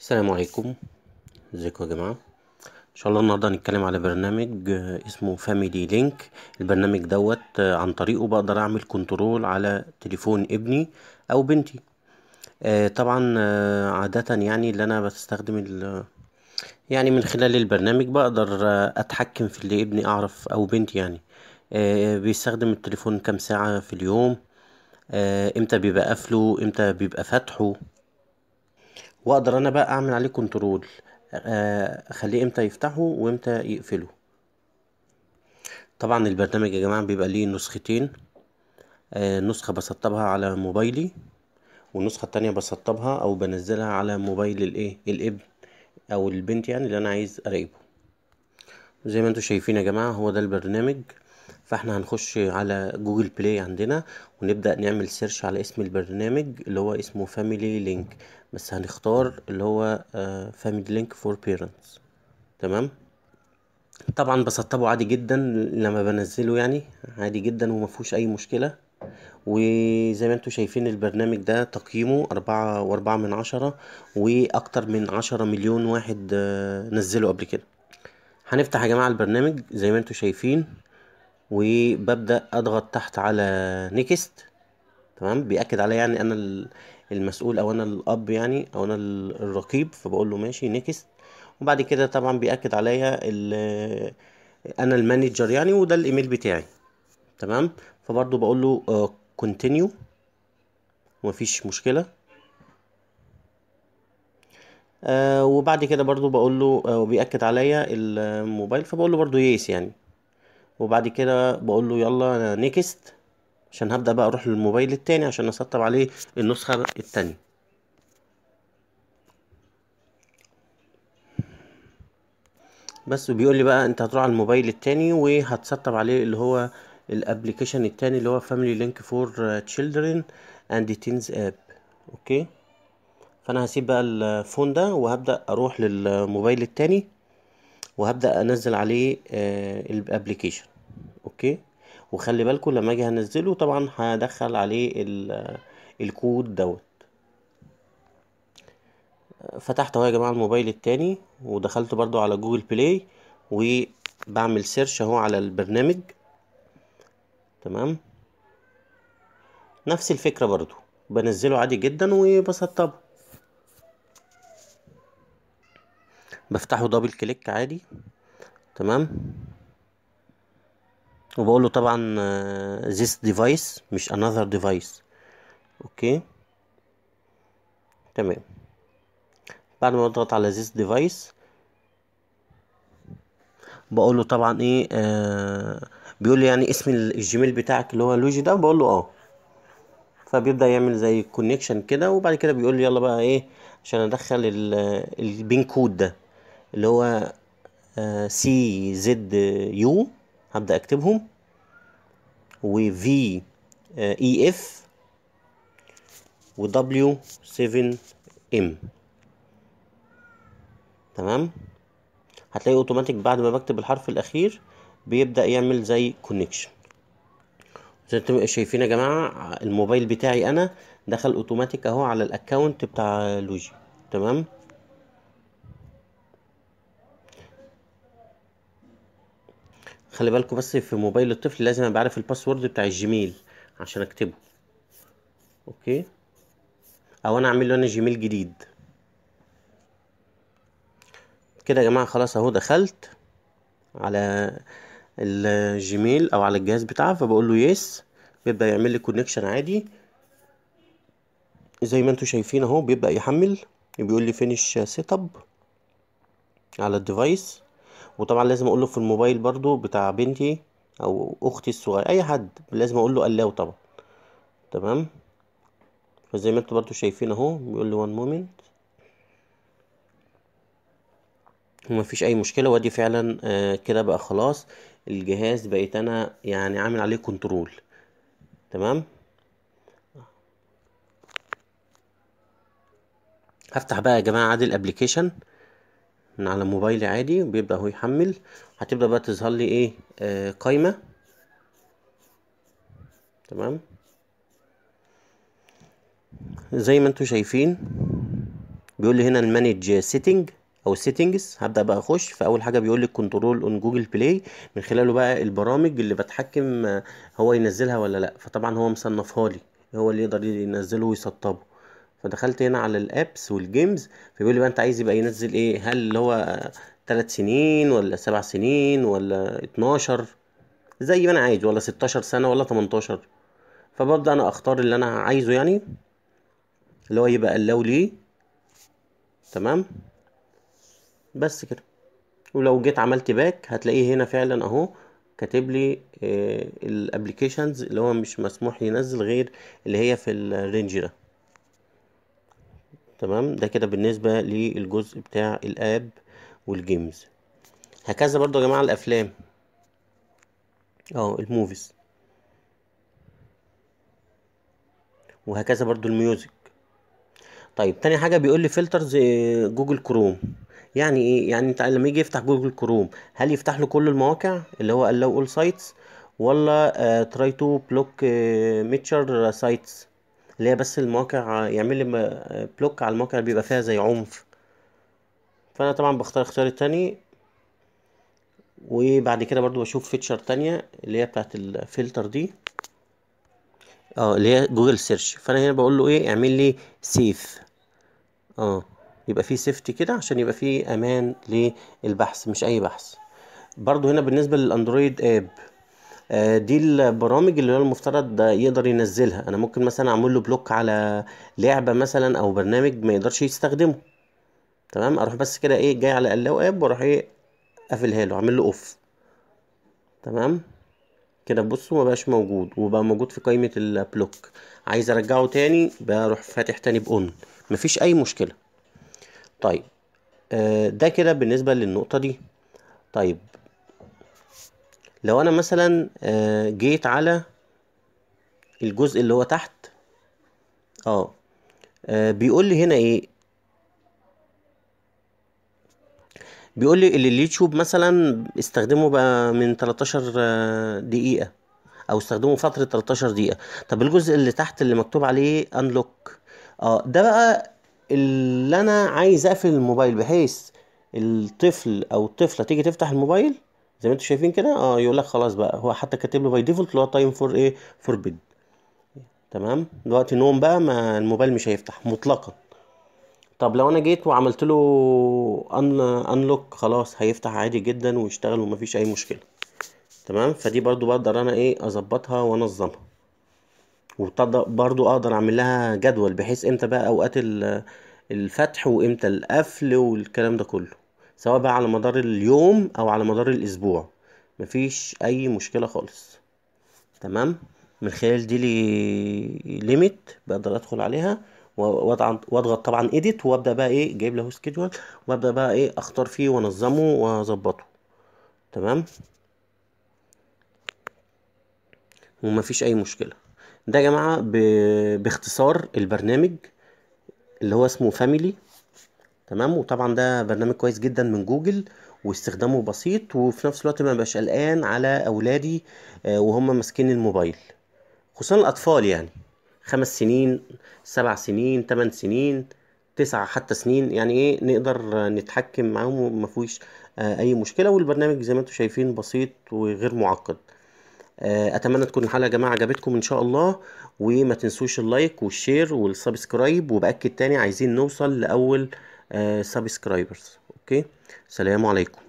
السلام عليكم ازيكم يا جماعه ان شاء الله النهارده هنتكلم على برنامج آه، اسمه فاميلي لينك البرنامج دوت آه، عن طريقه بقدر اعمل كنترول على تليفون ابني او بنتي آه، طبعا عاده يعني اللي انا بستخدم ال يعني من خلال البرنامج بقدر اتحكم في اللي ابني اعرف او بنتي يعني بيستخدم التليفون كام ساعه في اليوم امتى بيبقى قافله امتى بيبقى فاتحه واقدر انا بقى اعمل عليه كنترول آه، اخليه امتى يفتحه وامتى يقفله طبعا البرنامج يا جماعه بيبقى ليه نسختين آه، نسخه بسطبها على موبايلي والنسخه التانية بسطبها او بنزلها على موبايل الايه الابن او البنت يعني اللي انا عايز اراقبه زي ما انتم شايفين يا جماعه هو ده البرنامج فاحنا هنخش على جوجل بلاي عندنا ونبدأ نعمل سيرش على اسم البرنامج اللي هو اسمه فاميلي لينك بس هنختار اللي هو فاميلي لينك فور بيرنتس تمام طبعا بسطبه عادي جدا لما بنزله يعني عادي جدا وما فيهوش اي مشكله وزي ما انتم شايفين البرنامج ده تقييمه أربعة وأربعة من عشرة وأكتر من عشرة مليون واحد آه، نزله قبل كده هنفتح يا جماعة البرنامج زي ما انتم شايفين وببدأ أضغط تحت على نيكست تمام بيأكد عليا يعني أنا المسؤول أو أنا الأب يعني أو أنا الرقيب فبقول له ماشي نيكست وبعد كده طبعا بيأكد عليا أنا المانجر يعني وده الإيميل بتاعي تمام فبرضه بقول له كونتينيو آه، مفيش مشكلة آه، وبعد كده برضو بقول له وبيأكد آه، عليا الموبايل فبقول له برضو يس يعني وبعد كده بقول له يلا نيكست عشان هبدا بقى اروح للموبايل التاني عشان اسطب عليه النسخه التانيه بس بيقول لي بقى انت هتروح على الموبايل التاني وهتسطب عليه اللي هو الابلكيشن التاني اللي هو فاميلي لينك فور تشيلدرن اند تينز اب اوكي فانا هسيب بقى الفون ده وهبدا اروح للموبايل التاني وهبدا انزل عليه آه، الابلكيشن اوكي وخلي بالكم لما اجي هنزله طبعا هدخل عليه آه، الكود دوت فتحت اهو يا جماعه الموبايل التاني ودخلت برضو على جوجل بلاي وبعمل سيرش اهو على البرنامج تمام نفس الفكره برضو بنزله عادي جدا وبسطبه بفتحه دبل كليك عادي تمام وبقول له طبعا آه، this device مش another device اوكي تمام بعد ما اضغط على this device بقول له طبعا ايه آه بيقول لي يعني اسم الجيميل بتاعك اللي هو لوجي ده بقول له اه فبيبدا يعمل زي كونكشن كده وبعد كده بيقول لي يلا بقى ايه عشان ادخل البين كود ده اللي هو سي زد يو هبدأ أكتبهم و في اي اف و دبليو 7 ام تمام هتلاقي اوتوماتيك بعد ما بكتب الحرف الاخير بيبدا يعمل زي كونكشن زي ما شايفين يا جماعه الموبايل بتاعي انا دخل اوتوماتيك اهو على الاكونت بتاع لوجي تمام خلي بالكوا بس في موبايل الطفل لازم ابقى عارف الباسورد بتاع الجيميل عشان اكتبه اوكي او انا اعمل له انا جيميل جديد كده يا جماعه خلاص اهو دخلت على الجيميل او على الجهاز بتاعه فبقول له يس بيبدا يعمل لي كونكشن عادي زي ما انتم شايفين اهو بيبدا يحمل بيقول لي فينيش سيت اب على الديفايس وطبعا لازم اقول له في الموبايل برضو بتاع بنتي او اختي الصغيره اي حد لازم اقول له الله طبعا تمام فزي ما انتوا برضو شايفين اهو بيقول لي وان مومنت ومفيش اي مشكله وادي فعلا آه كده بقى خلاص الجهاز بقيت انا يعني عامل عليه كنترول تمام هفتح بقى يا جماعه عادل ابلكيشن من على موبايلي عادي وبيبدا اهو يحمل هتبدا بقى تظهر لي ايه آه قايمه تمام زي ما انتم شايفين بيقول لي هنا المانج سيتنج او سيتنجز هبدا بقى اخش فاول حاجه بيقول لي كنترول اون جوجل بلاي من خلاله بقى البرامج اللي بتحكم آه، هو ينزلها ولا لا فطبعا هو مصنفها لي هو اللي يقدر ينزله ويسطبه فدخلت هنا على الابس والجيمز فبيقول لي بقى انت عايز يبقى ينزل ايه هل اللي هو تلات سنين ولا سبع سنين ولا اتناشر زي ما انا عايز ولا ستاشر سنة ولا تمنتاشر فببدأ انا اختار اللي انا عايزه يعني اللي هو يبقى لو ليه تمام بس كده ولو جيت عملت باك هتلاقيه هنا فعلا اهو كاتب لي آه، الابلكيشنز اللي هو مش مسموح ينزل غير اللي هي في الرينج ده تمام ده كده بالنسبة للجزء بتاع الاب والجيمز هكذا برضو يا جماعة الافلام اه الموفيز وهكذا برضو الميوزك طيب تاني حاجة بيقول لي فلترز آه، جوجل كروم يعني ايه يعني انت لما يجي يفتح جوجل كروم هل يفتح له كل المواقع اللي هو allow all sites ولا آه، try to block ميتشر آه، sites اللي هي بس المواقع يعمل لي بلوك على المواقع اللي بيبقى فيها زي عنف فانا طبعا بختار اختيار التاني وبعد كده برضو بشوف فيتشر تانية اللي هي بتاعت الفلتر دي اه اللي هي جوجل سيرش فانا هنا بقول له ايه اعمل لي سيف اه يبقى فيه سيفتي كده عشان يبقى فيه امان للبحث مش اي بحث برضو هنا بالنسبة للاندرويد اب آه، دي البرامج اللي هو المفترض يقدر ينزلها انا ممكن مثلا اعمل له بلوك على لعبه مثلا او برنامج ما يقدرش يستخدمه تمام اروح بس كده ايه جاي على قلاوه اب واروح ايه قافلها له اعمل له اوف تمام كده بصوا ما بقاش موجود وبقى موجود في قائمه البلوك عايز ارجعه تاني بروح فاتح تاني باون مفيش اي مشكله طيب آه، ده كده بالنسبه للنقطه دي طيب لو انا مثلا آه، جيت على الجزء اللي هو تحت آه،, اه بيقول لي هنا ايه بيقول لي اللي اليوتيوب مثلا استخدمه بقى من 13 آه، دقيقة او استخدمه فترة 13 دقيقة طب الجزء اللي تحت اللي مكتوب عليه انلوك اه ده بقى اللي انا عايز اقفل الموبايل بحيث الطفل او الطفلة تيجي تفتح الموبايل زي ما انتم شايفين كده اه يقول لك خلاص بقى هو حتى كاتب له باي ديفولت اللي هو تايم فور ايه فور بيد تمام دلوقتي نوم بقى ما الموبايل مش هيفتح مطلقا طب لو انا جيت وعملت له ان انلوك خلاص هيفتح عادي جدا ويشتغل ومفيش اي مشكله تمام فدي برضو بقدر انا ايه اظبطها وانظمها وبرضو اقدر اعمل لها جدول بحيث امتى بقى اوقات الفتح وامتى القفل والكلام ده كله سواء بقى على مدار اليوم او على مدار الاسبوع مفيش اي مشكلة خالص تمام من خلال دي لي ليميت بقدر ادخل عليها واضغط طبعا ايديت وابدا بقى ايه جايب له سكيدجول وابدا بقى ايه اختار فيه وانظمه واظبطه تمام ومفيش اي مشكله ده يا جماعه باختصار البرنامج اللي هو اسمه فاميلي تمام وطبعا ده برنامج كويس جدا من جوجل واستخدامه بسيط وفي نفس الوقت ما بقاش قلقان على اولادي آه، وهم ماسكين الموبايل خصوصا الاطفال يعني خمس سنين سبع سنين تمن سنين تسعة حتى سنين يعني ايه نقدر نتحكم معاهم وما فيهوش آه، اي مشكله والبرنامج زي ما انتم شايفين بسيط وغير معقد آه، اتمنى تكون الحلقه يا جماعه عجبتكم ان شاء الله وما تنسوش اللايك والشير والسبسكرايب وباكد تاني عايزين نوصل لاول سبسكرايبرز آه، اوكي سلام عليكم